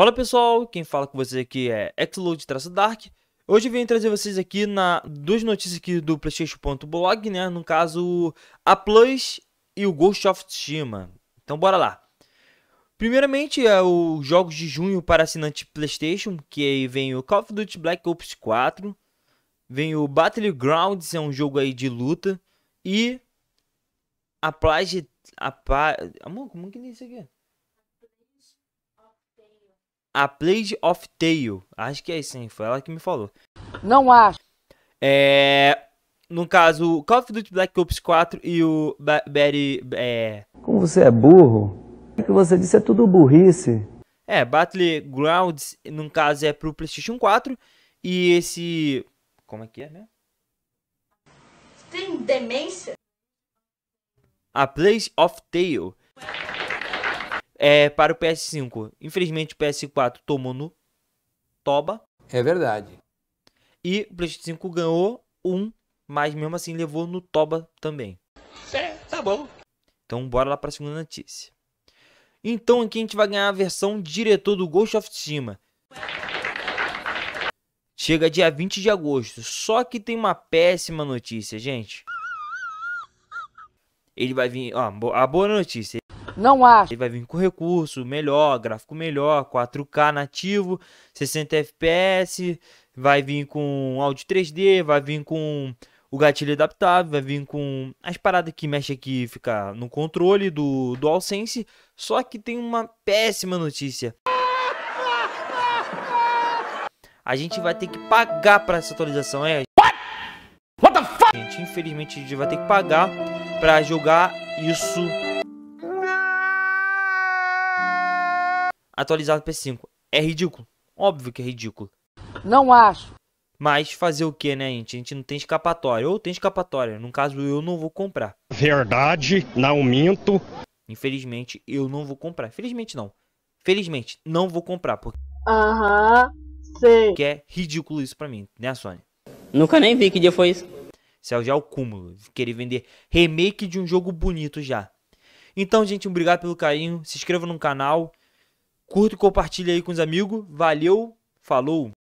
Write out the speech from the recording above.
Fala pessoal, quem fala com vocês aqui é Xload Traço Dark. Hoje eu vim trazer vocês aqui na duas notícias aqui do PlayStation.blog, né? No caso, a Plus e o Ghost of Tsushima. Então bora lá. Primeiramente é os jogos de junho para assinante PlayStation, que aí vem o Call of Duty Black Ops 4, vem o Battlegrounds, é um jogo aí de luta, e a Plage... A pa... Amor, como que é isso aqui? A Plague of Tale. Acho que é isso, hein? Foi ela que me falou. Não acho. É. No caso, o Call of Duty Black Ops 4 e o ba É... Como você é burro? O é que você disse é tudo burrice. É, Battlegrounds, no caso, é pro PlayStation 4. E esse. Como é que é, né? Tem demência? A Place of Tale é, para o PS5. Infelizmente, o PS4 tomou no toba. É verdade. E o PlayStation 5 ganhou um, mas mesmo assim levou no toba também. É, tá bom. Então, bora lá para a segunda notícia. Então, aqui a gente vai ganhar a versão diretor do Ghost of Tsushima. Chega dia 20 de agosto. Só que tem uma péssima notícia, gente. Ele vai vir. Ó, a boa notícia. Não acho. Ele vai vir com recurso melhor, gráfico melhor, 4K nativo, 60 FPS, vai vir com áudio 3D, vai vir com o gatilho adaptável, vai vir com as paradas que mexe aqui, fica no controle do DualSense. Só que tem uma péssima notícia. A gente vai ter que pagar para essa atualização, é? What? What the fuck? Gente, infelizmente a gente vai ter que pagar para jogar isso atualizado p PS5. É ridículo. Óbvio que é ridículo. Não acho. Mas fazer o que, né, gente? A gente não tem escapatória. Ou tem escapatória. No caso, eu não vou comprar. Verdade, não minto. Infelizmente, eu não vou comprar. Felizmente, não. Felizmente, não vou comprar. Porque... Aham, sei. Porque é ridículo isso pra mim, né, Sony? Nunca nem vi que dia foi isso. Céu já é o cúmulo. Querer vender remake de um jogo bonito já. Então, gente, obrigado pelo carinho. Se inscreva no canal. Curta e compartilha aí com os amigos. Valeu, falou!